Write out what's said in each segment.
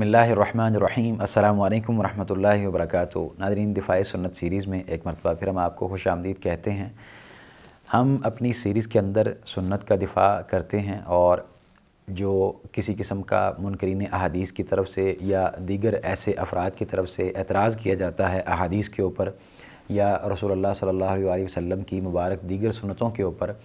बसमीम् अल्लाम वरम वरक नादरीन दिफ़ाए सुन्नत सीरीज़ में एक मरतबा फिर हम आपको खुश आमदीद कहते हैं हम अपनी सीरीज़ के अंदर सुन्नत का दिफा करते हैं और जो किसी किस्म का मुनकरीन अहादीस की तरफ से या दीगर ऐसे अफराद की तरफ से एतराज़ किया जाता है अहादीस के ऊपर या रसोल्ला सल्ला वसम की मुबारक दीगर सुनतों के ऊपर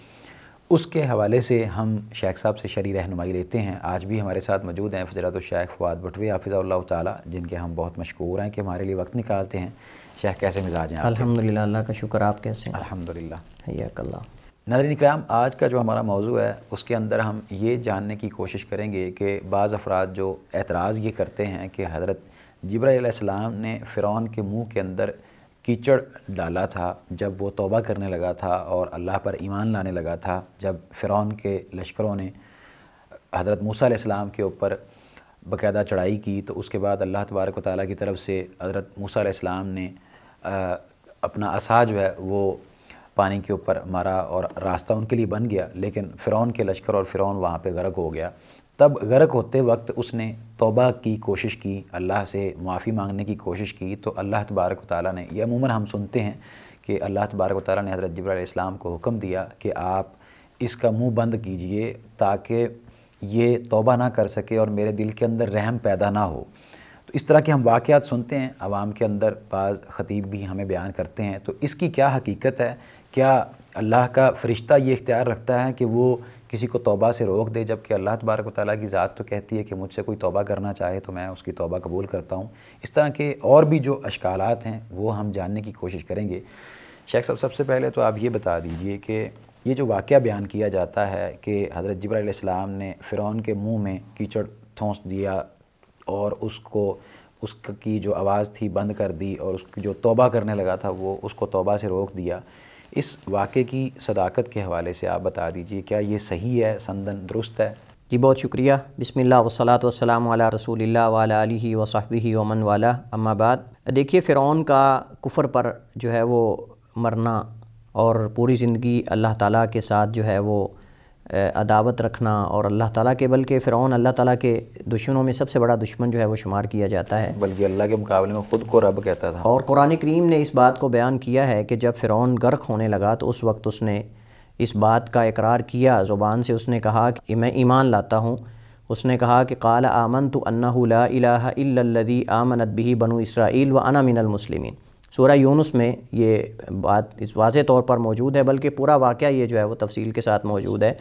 उसके हवाले से हम शेख साहब से शरी रहनुमाई लेते हैं आज भी हमारे साथ मौजूद हैं फजरत शेख फवाद बटवे हाफिज़ा ताली जिनके हम बहुत मशहूर हैं कि हमारे लिए वक्त निकालते हैं शेख कैसे मिजाज हैं अलहमदिल्ला अल्लाह का शुक्र आप कैसे हैं अलहमदिल्ला हयाकल्ला कराम आज का जो हमारा मौजू है उसके अंदर हम ये जानने की कोशिश करेंगे कि बाज़ अफराद जो एतराज़ ये करते हैं कि हज़रत जब्राम ने फ़िरौन के मुँह के अंदर कीचड़ डाला था जब वो तौबा करने लगा था और अल्लाह पर ईमान लाने लगा था जब फ़िरौन के लश्करों ने हज़रत मूसा इस्लाम के ऊपर बाकायदा चढ़ाई की तो उसके बाद अल्लाह तबारक ताली की तरफ से हज़रत मूसा ने आ, अपना असा जो है वो पानी के ऊपर मारा और रास्ता उनके लिए बन गया लेकिन फ़िरौन के लश्कर और फ़िरौन वहाँ पर गर्क हो गया तब गर्क होते वक्त उसने तोबा की कोशिश की अल्लाह से माफ़ी मांगने की कोशिश की तो अल्लाह तबारक ताली ने यह अमूमन हम सुनते हैं कि अल्लाह तबारक ताली ने हज़रत जब्राम को हुक्म दिया कि आप इसका मुंह बंद कीजिए ताकि ये तोबा ना कर सके और मेरे दिल के अंदर रहम पैदा ना हो तो इस तरह के हम वाक़ात सुनते हैं आवाम के अंदर बाज़ ख़तीब भी हमें बयान करते हैं तो इसकी क्या हकीकत है क्या अल्लाह का फ़रिश्ता ये इख्तियार रखता है कि वो किसी को तौबा से रोक दे जबकि अल्लाह तबारक वाली की ज़ात तो कहती है कि मुझसे कोई तौबा करना चाहे तो मैं उसकी तौबा कबूल करता हूँ इस तरह के और भी जो अशकाल हैं वो हम जानने की कोशिश करेंगे शेख साहब सबसे पहले तो आप ये बता दीजिए कि ये जो वाक़ बयान किया जाता है कि हज़रत जब्राम ने फ़िरौन के मुँह में कीचड़ थोंस दिया और उसको उसकी जो आवाज़ थी बंद कर दी और उसकी जो तौबा करने लगा था वो उसको तौबा से रोक दिया इस वाक़े की सदाकत के हवाले से आप बता दीजिए क्या ये सही है संदन दुरुस्त है जी बहुत शुक्रिया बिसमिल्ल वसलात वसलाम वाला रसूल वाला वसाबी अमन वाला अम्माबाद देखिए फ़िरौन का कुफर पर जो है वो मरना और पूरी ज़िंदगी अल्लाह ताला के साथ जो है वो अदावत रखना और अल्लाह ताला के बल्कि फ़िरौन अल्लाह ताला के दुश्मनों में सबसे बड़ा दुश्मन जो है वो शुमार किया जाता है बल्कि अल्लाह के मुकाबले में ख़ुद को रब कहता था और कुरान करीम ने इस बात को बयान किया है कि जब फ़िरौन गर्क होने लगा तो उस वक्त उसने इस बात का इकरार किया ज़ुबान से उसने कहा कि मैं ईमान लाता हूँ उसने कहा कि काला आमन तो अन्ना ला इलाहा इल्लल्लज़ी आमनत बिही बनु इसराइल व अना मिनल मुस्लिमीन सूर्य यूनुस में ये बात इस वाज तौर पर मौजूद है बल्कि पूरा वाक़ ये जो है वो तफसील के साथ मौजूद है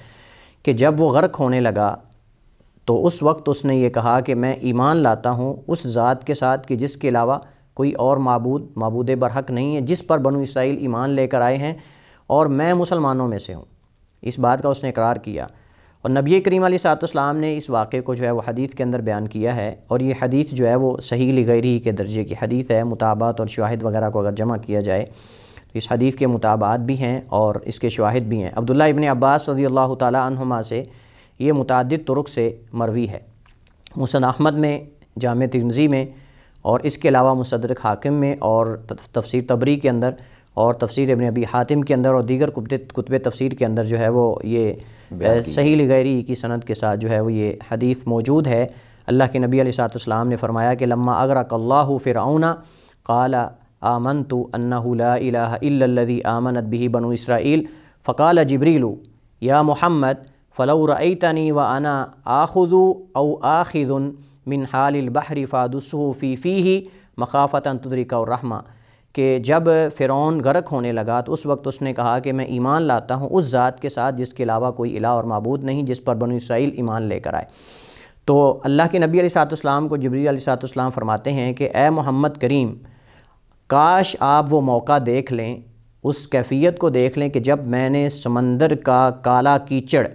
कि जब वो गर्क होने लगा तो उस वक्त उसने ये कहा कि मैं ईमान लाता हूँ उस ज़ात के साथ कि जिसके अलावा कोई और मबूद मबूद बरहक नहीं है जिस पर बनु इसराइल ईमान लेकर आए हैं और मैं मुसलमानों में से हूँ इस बात का उसने इकरार किया और नबी करीम सातम ने इस वाक़े को जो है वो हदीत के अंदर बयान किया है और ये हदीत जो है वो सही रही के दर्जे की हदीत है मुताबात और शाहिद वगैरह को अगर जमा किया जाए तो इस हदीत के मुताबात भी हैं और इसके शाहिद भी हैं अब्दुल्ला इबन अब्बास रदी अल्लाह तुम से ये मुतद तुरक से मरवी है मुसन अहमद में जाम तिरमजी में और इसके अलावा मुसदर हाकिम में और तफसर तबरी के अंदर और तफसर इबन अबी हातिम के अंदर और दीगर कुतब तफसर के अंदर जो है वो ये सही लगैरी की सनत के साथ जो है वो ये हदीस मौजूद है अल्लाह के नबी सातम ने फरमाया कि लम्मा कल्ला फिर काला आमन तो अन्नदी आमनत भी बनु इसराइल फ़काल जबरीलू या मोहम्मद फ़लौरतनी व अना आखुदु औ आखिदुन मिन हाल फ़ादुसूफ़ी फ़ी ही मकाफ़ता तुदरिका रहमा कि जब फ़िरौन गर्क होने लगा तो उस वक्त उसने कहा कि मैं ईमान लाता हूँ उस ज़ात के साथ जिसके अलावा कोई इला और मबूद नहीं जिस पर बन इसराइल ईमान लेकर आए तो अल्लाह के नबी सातम को जबरी सातम फरमाते हैं कि ए मोहम्मद करीम काश आप वो मौका देख लें उस कैफियत को देख लें कि जब मैंने समंदर का काला कीचड़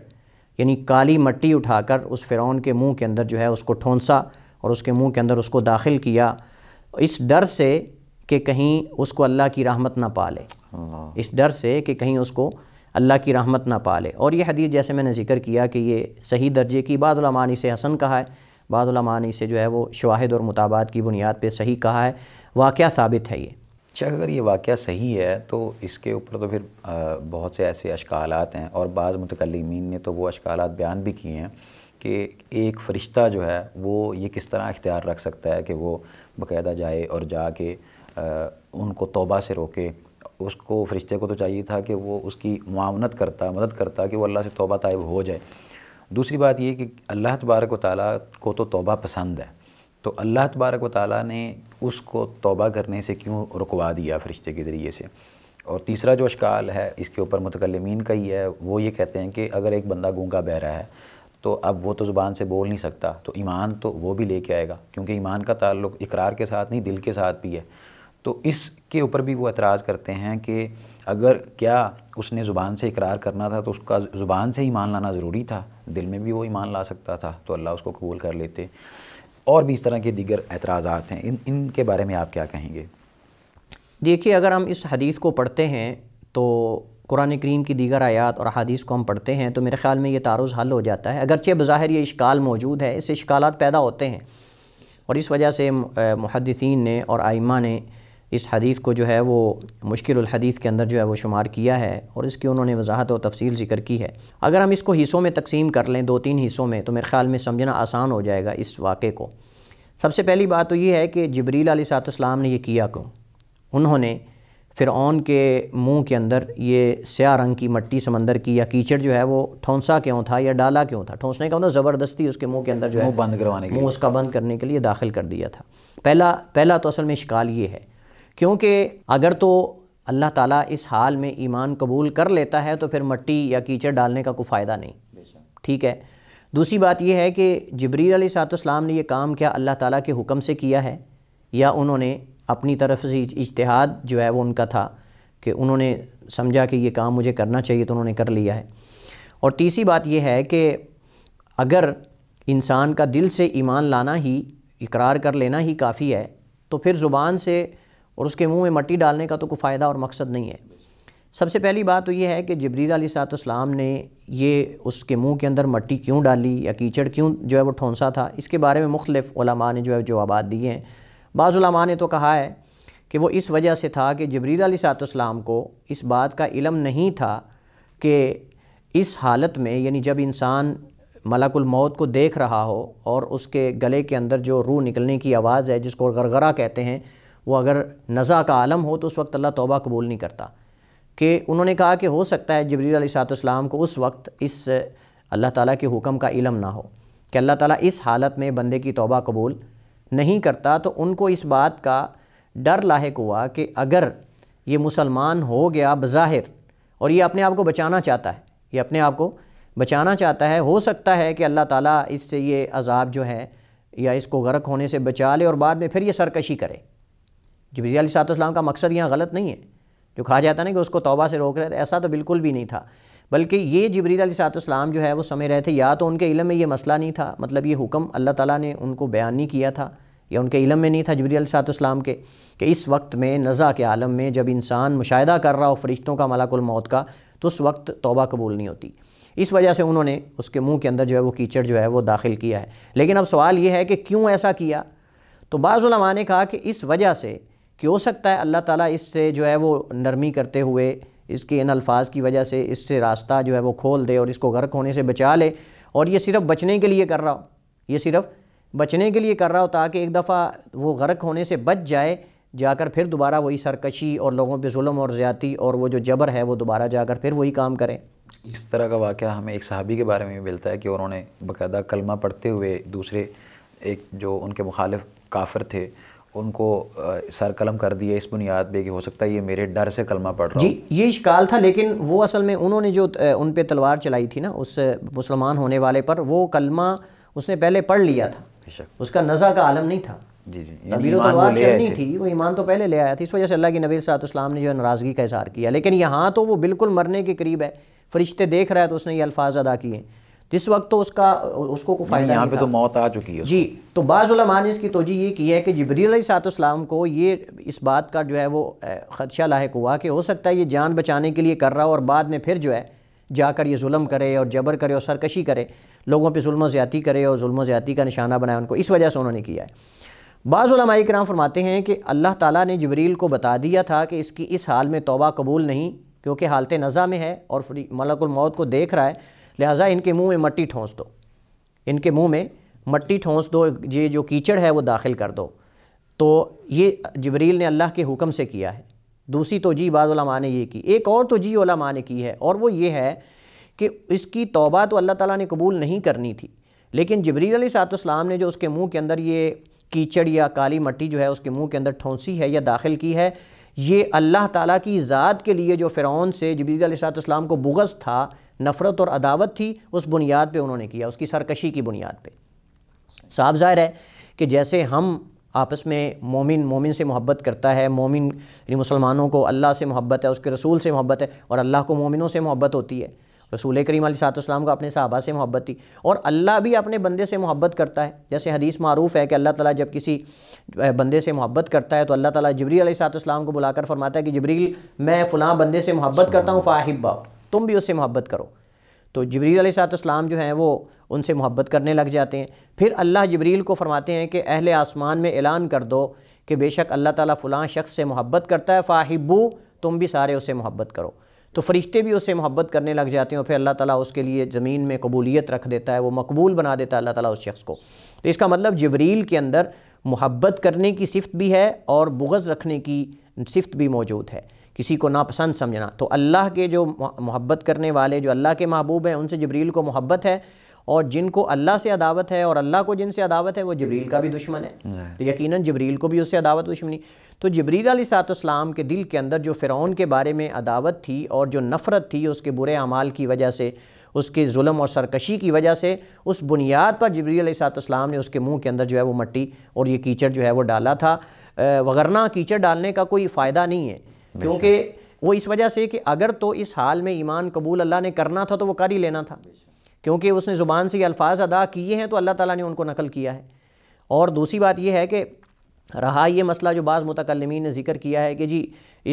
यानी काली मट्टी उठाकर उस फ़िरौन के मुंह के अंदर जो है उसको ठोंसा और उसके मुंह के अंदर उसको दाखिल किया इस डर से कि कहीं उसको अल्लाह की रहमत ना पा ले इस डर से कि कहीं उसको अल्लाह की रहमत ना पा ले और यह हदीस जैसे मैंने जिक्र किया कि ये सही दर्जे की बादलमानी से हसन कहा है बादलमानी से जो है वो शवाहद और मुताबात की बुनियाद पर सही कहा है वाक़ साबित है ये अच्छा अगर ये वाक़ सही है तो इसके ऊपर तो फिर बहुत से ऐसे अशकाल हैं और बाज़ मतकलमीन ने तो वो अशकाल बयान भी किए हैं कि एक फ़रिश्ता जो है वो ये किस तरह इख्तियार रख सकता है कि वो बाकायदा जाए और जाके उनको तोबा से रोके उसको फरिश्ते को तो चाहिए था कि वो उसकी मामनत करता मदद करता कि वो अल्लाह से तोबा तायब हो जाए दूसरी बात ये कि अल्लाह तबारक व ताली को तो तोबा पसंद है तो अल्लाह तबारक व ताली ने उसको तोबा करने से क्यों रुकवा दिया फरिश्ते के ज़रिए से और तीसरा जो अशकाल है इसके ऊपर मतकलमीन का ही है वो ये कहते हैं कि अगर एक बंदा गूंगा बह रहा है तो अब वो तो ज़ुबान से बोल नहीं सकता तो ईमान तो वो भी लेके आएगा क्योंकि ईमान का ताल्लुक इकरार के साथ नहीं दिल के साथ भी है तो इसके ऊपर भी वो एतराज़ करते हैं कि अगर क्या उसने ज़ुबान से इकरार करना था तो उसका ज़ुबान से ईमान लाना ज़रूरी था दिल में भी वो ईमान ला सकता था तो अल्लाह उसको कबूल कर लेते और भी इस तरह के दीगर एतराज़ात हैं इन इनके बारे में आप क्या कहेंगे देखिए अगर हम इस हदीस को पढ़ते हैं तो कुरान करीम की दीगर आयात और हदीस को हम पढ़ते हैं तो मेरे ख्याल में ये तारुज़ हल हो जाता है अगरचे बज़ाहिर ये इश्काल मौजूद है इससे इश्काल पैदा होते हैं और इस वजह से मुहदसिन ने और आइमा ने इस हदीस को जो है वो मुश्किल हदीस के अंदर जो है वो शुमार किया है और इसकी उन्होंने वजाहत और तफसील जिक्र की है अगर हम इसको हिस्सों में तकसीम कर लें दो तीन हिस्सों में तो मेरे ख्याल में समझना आसान हो जाएगा इस वाक़े को सबसे पहली बात तो ये है कि जबरील सातम ने यह किया क्यों उन्होंने फ़िरौन के मुँह के अंदर ये स्या रंग की मट्टी समंदर की या कीचड़ जो है वो ठोंसा क्यों था या डाला क्यों था ठोंसने का मतलब ज़बरदस्ती उसके मुँह के अंदर जो है बंद करवाने मुँह उसका बंद करने के लिए दाखिल कर दिया था पहला पहला तो असल में शिकाल ये है क्योंकि अगर तो अल्लाह ताला इस हाल में ईमान कबूल कर लेता है तो फिर मट्टी या कीचड़ डालने का कोई फ़ायदा नहीं ठीक है दूसरी बात यह है कि जबरील सातोस्लाम ने यह काम क्या अल्लाह ताला के हुक्म से किया है या उन्होंने अपनी तरफ से इश्तहाद जो है वो उनका था कि उन्होंने समझा कि ये काम मुझे करना चाहिए तो उन्होंने कर लिया है और तीसरी बात यह है कि अगर इंसान का दिल से ईमान लाना ही इकरार कर लेना ही काफ़ी है तो फिर ज़ुबान से और उसके मुंह में मट्टी डालने का तो कोई फ़ायदा और मकसद नहीं है सबसे पहली बात तो ये है कि जबरील सलाम ने ये उसके मुंह के अंदर मट्टी क्यों डाली या कीचड़ क्यों जो है वो ठोंसा था इसके बारे में मुख्तलिफ़ा ने जो है जवाब दिए हैं बाज़ा ने तो कहा है कि वो इस वजह से था कि जबरील सलाम को इस बात का इलम नहीं था कि इस हालत में यानी जब इंसान मलाकुल मौत को देख रहा हो और उसके गले के अंदर जो रूह निकलने की आवाज़ है जिसको गरगरा कहते हैं वो अगर नज़ा का आलम हो तो उस वक्त अल्लाह तौबा कबूल नहीं करता कि उन्होंने कहा कि हो सकता है जबरील सातम को उस वक्त इस अल्लाह ताला के हुक्म का इलम ना हो कि अल्लाह ताला इस हालत में बंदे की तौबा कबूल नहीं करता तो उनको इस बात का डर लाक हुआ कि अगर ये मुसलमान हो गया बज़ाहिर और ये अपने आप को बचाना चाहता है ये अपने आप को बचाना चाहता है हो सकता है कि अल्लाह ताला इससे ये अजाब जो है या इसको गर्क होने से बचा ले और बाद में फिर ये सरकशी करे जबरी अलीसलाम का मकसद यहाँ गलत नहीं है जो कहा जाता ना कि उसको तोबा से रोक रहे थे तो ऐसा तो बिल्कुल भी नहीं था बल्कि ये सात अलीसलाम जो है वो समय रहे थे या तो उनके इलम में ये मसला नहीं था मतलब ये हुक्म अल्लाह ताला ने उनको बयान नहीं किया था या उनके इलम में नहीं था जबरी अलीसलाम के कि इस वक्त में नज़ा के आलम में जब इंसान मुशाह कर रहा हो फरिश्तों का मलाकुल मौत का तो उस वक्त तोबा कबूल नहीं होती इस वजह से उन्होंने उसके मुंह के अंदर जो है वो कीचड़ जो है वो दाखिल किया है लेकिन अब सवाल ये है कि क्यों ऐसा किया तो बाज़ुलमा ने कहा कि इस वजह से कि हो सकता है अल्लाह ताला इससे जो है वो नरमी करते हुए इसके इन अल्फाज की वजह से इससे रास्ता जो है वो खोल दे और इसको गर्क होने से बचा ले और ये सिर्फ बचने के लिए कर रहा हो ये सिर्फ बचने के लिए कर रहा हो ताकि एक दफ़ा वो गर्क होने से बच जाए जाकर फिर दोबारा वही सरकशी और लोगों पर जुल्म और ज़्यादी और वो जो जबर है वो दोबारा जाकर फिर वही काम करें इस तरह का वाक़ हमें एक सहाबी के बारे में भी मिलता है कि उन्होंने बाकायदा कलमा पढ़ते हुए दूसरे एक जो उनके मुखालिफ काफ़र थे उनको सर कलम कर दिया इस बुनियाद पे कि हो सकता है ये मेरे डर से कलमा पड़ रहा जी ये इश्काल था लेकिन वो असल में उन्होंने जो उन पर तलवार चलाई थी ना उस मुसलमान होने वाले पर वो कलमा उसने पहले पढ़ लिया था उसका नज़ा का आलम नहीं था जी जी तो तलवार चलनी थी वो ईमान तो पहले ले आया था इस वजह से अल्लाह के नबी सातुस्लाम ने जो है नाराज़गी का इजहार किया लेकिन यहाँ तो वो बिल्कुल मरने के करीब है फरिश्ते देख रहा है तो उसने ये अल्फाज अदा किए जिस वक्त तो उसका उसको को फायदा यहाँ पे तो मौत आ चुकी है जी तो बाज़ुलमा ने इसकी तोजी ये की है कि जबरील सातम को ये इस बात का जो है वो ख़दशा लाक हुआ कि हो सकता है ये जान बचाने के लिए कर रहा हो और बाद में फिर जो है जाकर ये जुल्म करे और जबर करे और सरकशी करे लोगों पर म ज़्यादी करे और जुल्म ज़्यादी का निशाना बनाए उनको इस वजह से उन्होंने किया है बाज़ुलमाई कराम फरमाते हैं कि अल्लाह ताली ने जबरील को बता दिया था कि इसकी इस हाल में तोबा कबूल नहीं क्योंकि हालत नज़ा में है और मलकुल मौत को देख रहा है लिहाजा इनके मुंह में मट्टी ठोंस दो इनके मुंह में मट्टी ठोंस दो ये जो कीचड़ है वो दाखिल कर दो तो ये जबरील ने अल्लाह के हुक्म से किया है दूसरी तोजी बाज़ा ने यह की एक और तो जी ओलमा ने की है और वो ये है कि इसकी तोबा तो अल्लाह ताला ने कबूल नहीं करनी थी लेकिन जबरील सलाम ने जो उसके मुंह के अंदर ये कीचड़ या काली मट्टी जो है उसके मुंह के अंदर ठोंसी है या दाखिल की है ये अल्लाह ताला की ज़ात के लिए जो फ़िरौन से जबरीसलाम को बुगस था नफ़रत और अदावत थी उस बुनियाद पे उन्होंने किया उसकी सरकशी की बुनियाद पे साफ ज़ाहिर है कि जैसे हम आपस में मोमिन मोमिन से मोहब्बत करता है मोमिन यानी मुसलमानों को अल्लाह से मोहब्बत है उसके रसूल से मोहब्बत है और अल्लाह को मोमिनों से मोहब्बत होती है रसूल करीम अलीसलाम को अपने साहबा से मोहब्बत थी और अल्लाह भी अपने बंदे से मोहब्बत करता है जैसे हदीस मरूफ़ है कि अल्लाह ताला जब किसी बंदे से मोहब्बत करता है तो अल्लाह ताला जबरी अलीसलाम को बुलाकर फरमाता है कि जबरील मैं फ़लाँ बंदे से मोहब्बत करता हूँ फ़ाहिब्बा तुम भी उससे मोहब्बत करो तो जबरील अलीसलाम जो हैं वो उनसे मोहब्बत करने लग जाते हैं फिर अल्लाह जबरील को फरमाते हैं कि अहल आसमान में ऐलान कर दो कि बेशक अल्लाह ताली फ़लाँ शख्स से मोहब्बत करता है फ़ाहिबू तुम भी सारे उससे मोहब्बत करो तो फरिश्ते भी उससे मोहब्बत करने लग जाते हैं और फिर अल्लाह ताला उसके लिए ज़मीन में कबूलियत रख देता है वो मकबूल बना देता है अल्लाह ताला उस शख्स को तो इसका मतलब जबरील के अंदर मोहब्बत करने की सिफत भी है और बुगज़ रखने की सिफत भी मौजूद है किसी को नापसंद समझना तो अल्लाह के जो मोहब्बत करने वाले जो अल्लाह के महबूब हैं उनसे जबरील को मोहब्बत है और जिनको अल्लाह से अदावत है और अल्लाह को जिनसे अदावत है वो जबरील का भी दुश्मन है तो यकीनन जबरील को भी उससे अदावत दुश्मनी तो जबरील सातोस्लाम के दिल के अंदर जो फ़िरौन के बारे में अदावत थी और जो नफ़रत थी उसके बुरे अमाल की वजह से उसके जुल्म और सरकशी की वजह से उस बुनियाद पर जबरील सातोस्लाम ने उसके मुँह के अंदर जो है वो मट्टी और ये कीचड़ जो है वो डाला था वगरना कीचड़ डालने का कोई फ़ायदा नहीं है क्योंकि वो इस वजह से कि अगर तो इस हाल में ईमान कबूल अल्लाह ने करना था तो वो कर ही लेना था क्योंकि उसने ज़ुबान से ये अल्फाज अदा किए हैं तो अल्लाह ताला ने उनको नकल किया है और दूसरी बात यह है कि रहा ये मसला जो बाज़ मतकलमीन ने जिक्र किया है कि जी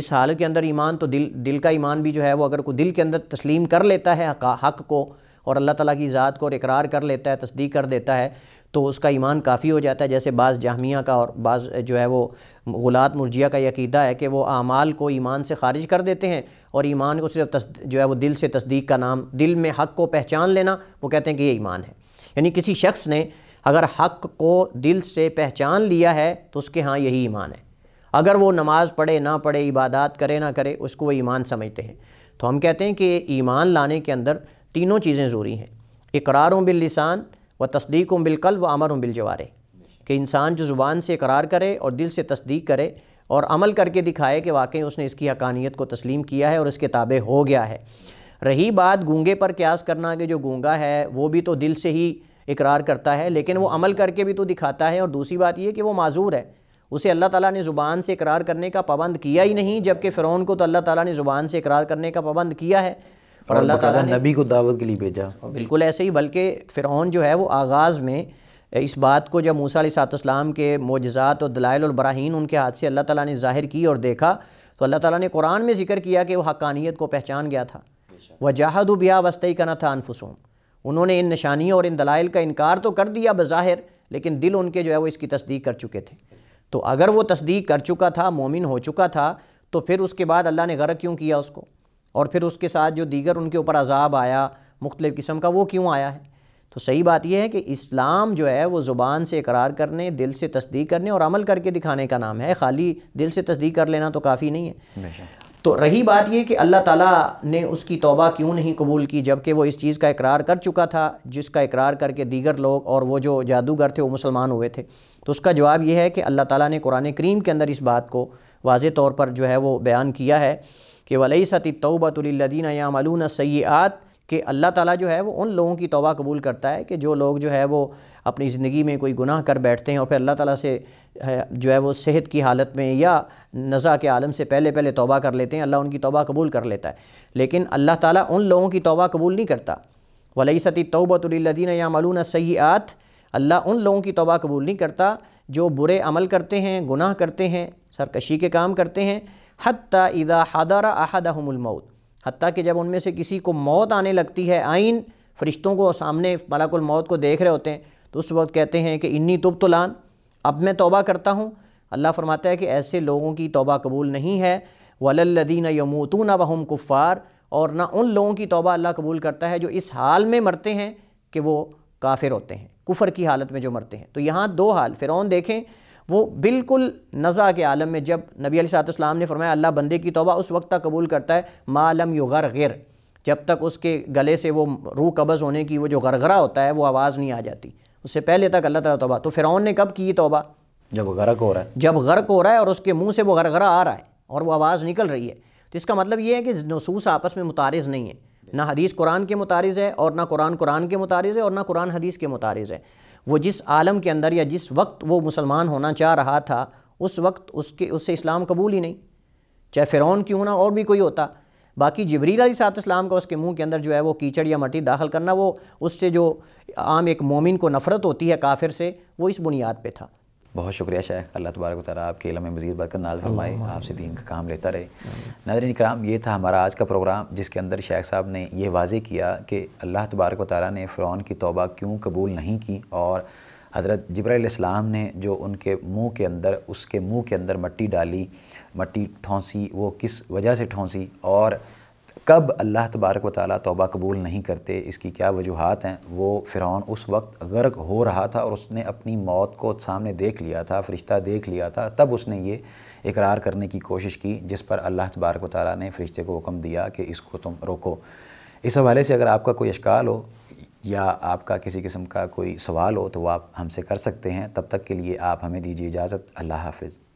इस हाल के अंदर ईमान तो दिल दिल का ईमान भी जो है वो अगर को दिल के अंदर तस्लीम कर लेता है हक, हक को और अल्लाह ताला की ज़ात को और इकरार कर लेता है तस्दीक कर देता है तो उसका ईमान काफ़ी हो जाता है जैसे बाज़ जहमिया का और बाज़ जो है वो गुलात मुरजिया का यकीदा है कि वो आमाल को ईमान से खारिज कर देते हैं और ईमान को सिर्फ जो है वो दिल से तस्दीक का नाम दिल में हक़ को पहचान लेना वो कहते हैं कि ये ईमान है यानी किसी शख्स ने अगर हक़ को दिल से पहचान लिया है तो उसके हाँ यही ईमान है अगर वो नमाज़ पढ़े ना पढ़े इबादत करे ना करे उसको वो ईमान समझते हैं तो हम कहते हैं कि ईमान लाने के अंदर तीनों चीज़ें ज़रूरी हैं इकरारों बिल लिसान व तस्दीक बिलकल व अमर बिलजवारे कि इंसान जो ज़ुबान से इकरार करे और दिल से तस्दीक करे और अमल करके दिखाए कि वाकई उसने इसकी हकानियत को तस्लीम किया है और इसके ताबे हो गया है रही बात गूँगे पर क्यास करना कि जो गूँगा है वो भी तो दिल से ही इकरार करता है लेकिन वो अमल करके भी तो दिखाता है और दूसरी बात यह कि वो माजूर है उसे अल्लाह ताला ने ज़ुबान से इकरार करने का पाबंद किया ही नहीं जबकि फ़िरौन को तो अल्लाह ताला ने ज़ुबान से इकरार करने का पाबंद किया है और अल्लाह ताला ने नबी को दावत के लिए भेजा बिल्कुल ऐसे ही बल्कि फ़िरौन जो है वो आगाज़ में इस बात को जब मूसा सातलाम के मोजात और दलाइल और बराहीन उनके हाथ से अल्लाह ताला ने ज़ाहिर की और देखा तो अल्लाह ताला ने कुरान में जिक्र किया कि वह हकानियत को पहचान गया था वजाहद बिया वस्तई कना था अनफसूम उन्होंने इन निशानियों और इन दलाइल का इनकार तो कर दिया बज़ाहिर लेकिन दिल उनके जो है वो इसकी तस्दीक कर चुके थे तो अगर वो तस्दीक कर चुका था मोमिन हो चुका था तो फिर उसके बाद अल्लाह ने गर्क क्यों किया उसको और फिर उसके साथ जो दीगर उनके ऊपर अजाब आया मुख्तलिफ़ किस्म का वो क्यों आया है तो सही बात यह है कि इस्लाम जो है वो ज़ुबान से इकरार करने दिल से तस्दीक करने और अमल करके दिखाने का नाम है खाली दिल से तस्दीक कर लेना तो काफ़ी नहीं है तो रही बात यह कि अल्लाह ताला ने उसकी तौबा क्यों नहीं कबूल की जबकि वो इस चीज़ का इकरार कर चुका था जिसका इकरार करके दीगर लोग और वो जो जादूगर थे वो मुसलमान हुए थे तो उसका जवाब यह है कि अल्लाह ताला ने कुरान करीम के अंदर इस बात को वाज तौर पर जो है वो बयान किया है कि वलई सती तोबतुल्लिन यामलून सयात कि अल्लाह ताला जो है वो उन लोगों की तोबा कबूल करता है कि जो लोग जो है वो अपनी ज़िंदगी में कोई गुनाह कर बैठते हैं और फिर अल्लाह ताला से जो है वो सेहत की हालत में या नज़ा के आलम से पहले पहले तोबा कर लेते हैं अल्लाह उनकी तोबा कबूल कर लेता है लेकिन अल्लाह ताली उन लोगों की तोबा कबूल नहीं करता वलई सती तोबतुल्लिन यामलून सयात अल्लाह उन लोगों की तोबा कबूल नहीं करता जो बुरे अमल करते हैं गुनाह करते हैं सरकशी के काम करते हैं हती इदा हदारा अहदहमौत हती कि जब उनमें से किसी को मौत आने लगती है आइन फरिश्तों को सामने मलाकुल मौत को देख रहे होते हैं तो उस वक्त कहते हैं कि इन्नी तुब तो लान अब मैं तोबा करता हूँ अल्लाह फरमाता है कि ऐसे लोगों की तोबा कबूल नहीं है यमूतू न वहम कुफ़ार और ना उन लोगों की तोबा अल्लाह कबूल करता है जो इस हाल में मरते हैं कि वो काफिर होते हैं कुफर की हालत में जो मरते हैं तो यहाँ दो हाल फ़िरौन देखें वो बिल्कुल नज़ा के आलम में जब नबी सातम ने फरमाया अल्लाह बंदे की तोबा उस वक्त तक कबूल करता है मालम यु गर गिर जब तक उसके गले से वो रूह कबज़ होने की वो जो गरगरा होता है वो आवाज़ नहीं आ जाती उससे पहले तक अल्लाह ताला तोबा तो फ़िरौन ने कब की तोबा जब गर्क हो रहा है जब गर्क हो रहा है और उसके मुंह से वो गरगरा आ रहा है और वो आवाज़ निकल रही है तो इसका मतलब ये है कि नसूस आपस में मुतारज़ नहीं है ना हदीस कुरान के मुतारज़ है और ना कुरान कुरान के मुतारज़ है और ना कुरान हदीस के मुतारज़ है वो जिस आलम के अंदर या जिस वक्त वो मुसलमान होना चाह रहा था उस वक्त उसके उससे इस्लाम कबूल ही नहीं चाहे फ़िरौन क्यों ना और भी कोई होता बाकी जबरील इस्लाम का उसके मुंह के अंदर जो है वो कीचड़ या मटी दाखिल करना वो उससे जो आम एक मोमिन को नफ़रत होती है काफिर से वो इस बुनियाद पे था बहुत शुक्रिया शेख अल्लाह तबारक तारा आपके इलम मज़ीद बरकत नाज फरमाए आपसे दीन का काम लेता रहे नाजरन कराम ये था हमारा आज का प्रोग्राम जिसके अंदर शेख साहब ने यह वाजे किया कि अल्लाह तबारक तारा ने फ़्रौन की तोबा क्यों कबूल नहीं की और हज़रत जबराम ने जो उनके मुँह के अंदर उसके मुँह के अंदर मट्टी डाली मट्टी ठोंसी वो किस वजह से ठोंसी और कब अल्लाह तबारक व ताली तौबा कबूल नहीं करते इसकी क्या वजूहत हैं वो फ़िरौन उस वक्त गर्क हो रहा था और उसने अपनी मौत को सामने देख लिया था फ़रिश्ता देख लिया था तब उसने ये इकरार करने की कोशिश की जिस पर अल्लाह तबारक व ताली ने फ़रिश्ते को हुक्म दिया कि इसको तुम रोको इस हवाले से अगर आपका कोई अशकाल हो या आपका किसी किस्म का कोई सवाल हो तो आप हमसे कर सकते हैं तब तक के लिए आप हमें दीजिए इजाज़त अल्लाह हाफिज़